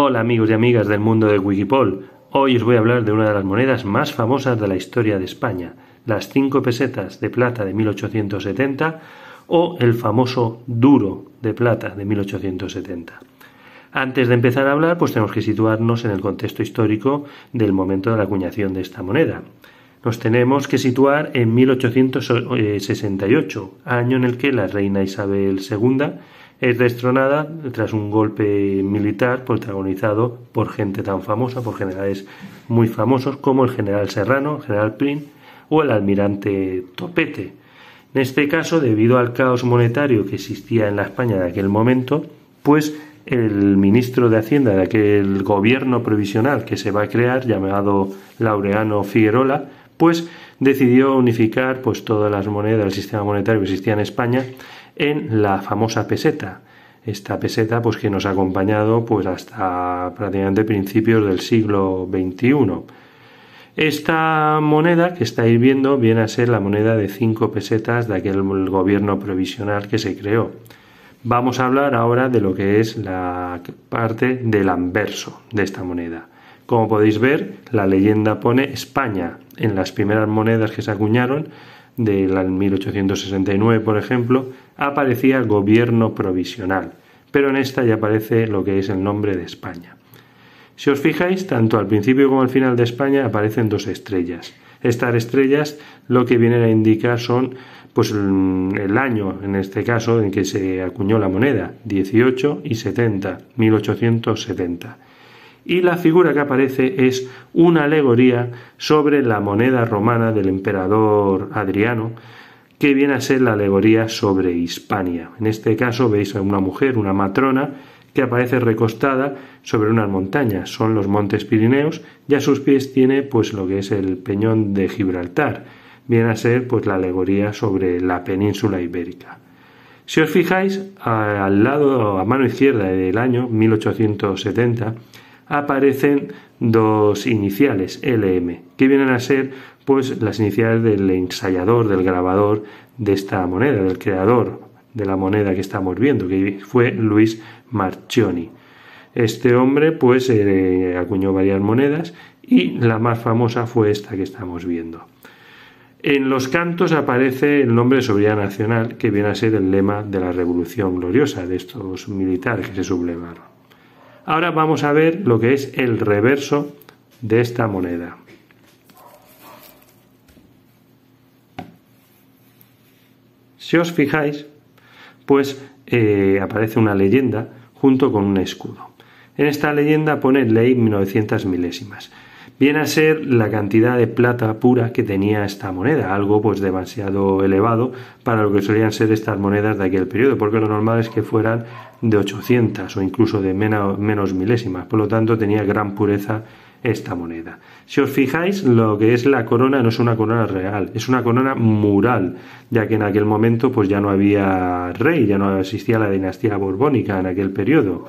Hola amigos y amigas del mundo de Wikipol. Hoy os voy a hablar de una de las monedas más famosas de la historia de España, las cinco pesetas de plata de 1870 o el famoso duro de plata de 1870. Antes de empezar a hablar, pues tenemos que situarnos en el contexto histórico del momento de la acuñación de esta moneda. Nos tenemos que situar en 1868, año en el que la reina Isabel II es destronada tras un golpe militar protagonizado por gente tan famosa, por generales muy famosos como el general Serrano, el general Prim o el almirante Topete. En este caso, debido al caos monetario que existía en la España de aquel momento, pues el ministro de Hacienda de aquel gobierno provisional que se va a crear, llamado Laureano Figuerola, pues decidió unificar pues, todas las monedas del sistema monetario que existía en España en la famosa peseta. Esta peseta pues que nos ha acompañado pues hasta prácticamente principios del siglo XXI. Esta moneda que estáis viendo viene a ser la moneda de 5 pesetas de aquel gobierno provisional que se creó. Vamos a hablar ahora de lo que es la parte del anverso de esta moneda. Como podéis ver, la leyenda pone España en las primeras monedas que se acuñaron del 1869, por ejemplo, aparecía gobierno provisional, pero en esta ya aparece lo que es el nombre de España. Si os fijáis, tanto al principio como al final de España aparecen dos estrellas. Estas estrellas lo que vienen a indicar son pues el año en este caso en que se acuñó la moneda, 18 y 70, 1870 y la figura que aparece es una alegoría sobre la moneda romana del emperador Adriano, que viene a ser la alegoría sobre Hispania. En este caso veis a una mujer, una matrona, que aparece recostada sobre unas montañas, son los montes Pirineos, y a sus pies tiene pues lo que es el peñón de Gibraltar, viene a ser pues la alegoría sobre la península ibérica. Si os fijáis, al lado, a mano izquierda del año 1870, aparecen dos iniciales, LM, que vienen a ser pues las iniciales del ensayador, del grabador de esta moneda, del creador de la moneda que estamos viendo, que fue Luis Marchioni. Este hombre pues eh, acuñó varias monedas y la más famosa fue esta que estamos viendo. En los cantos aparece el nombre de soberanía nacional, que viene a ser el lema de la Revolución Gloriosa de estos militares que se sublevaron. Ahora vamos a ver lo que es el reverso de esta moneda. Si os fijáis, pues eh, aparece una leyenda junto con un escudo. En esta leyenda pone ley 1900 milésimas viene a ser la cantidad de plata pura que tenía esta moneda, algo pues demasiado elevado para lo que solían ser estas monedas de aquel periodo, porque lo normal es que fueran de 800 o incluso de menos, milésimas, por lo tanto tenía gran pureza esta moneda. Si os fijáis, lo que es la corona no es una corona real, es una corona mural, ya que en aquel momento pues ya no había rey, ya no existía la dinastía borbónica en aquel periodo.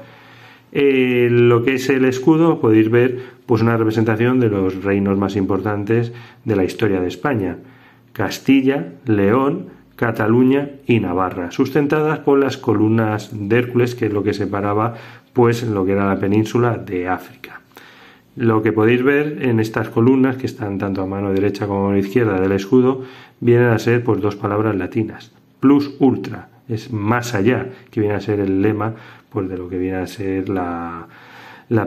Eh, lo que es el escudo podéis ver pues una representación de los reinos más importantes de la historia de España Castilla, León, Cataluña y Navarra, sustentadas por las columnas de Hércules, que es lo que separaba pues lo que era la península de África. Lo que podéis ver en estas columnas, que están tanto a mano derecha como a mano izquierda del escudo, vienen a ser pues dos palabras latinas, plus ultra, es más allá, que viene a ser el lema pues, de lo que viene a ser la,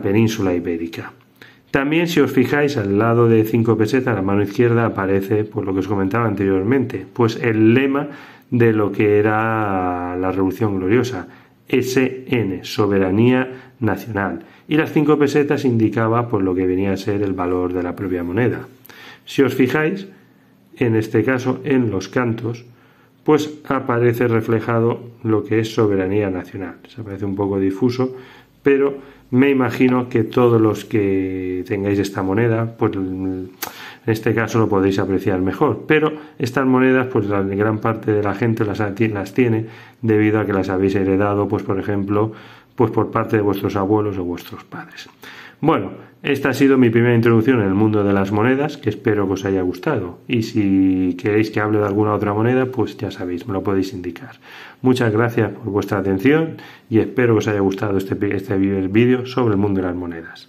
península ibérica. También, si os fijáis, al lado de 5 pesetas, a la mano izquierda, aparece por pues, lo que os comentaba anteriormente, pues el lema de lo que era la Revolución Gloriosa, SN, Soberanía Nacional. Y las 5 pesetas indicaba por pues, lo que venía a ser el valor de la propia moneda. Si os fijáis, en este caso, en los cantos, pues aparece reflejado lo que es soberanía nacional. Se parece un poco difuso, pero me imagino que todos los que tengáis esta moneda, pues en este caso lo podéis apreciar mejor. Pero estas monedas, pues la gran parte de la gente las, tiene debido a que las habéis heredado, pues por ejemplo, pues por parte de vuestros abuelos o vuestros padres. Bueno, esta ha sido mi primera introducción en el mundo de las monedas, que espero que os haya gustado. Y si queréis que hable de alguna otra moneda, pues ya sabéis, me lo podéis indicar. Muchas gracias por vuestra atención y espero que os haya gustado este, este vídeo sobre el mundo de las monedas.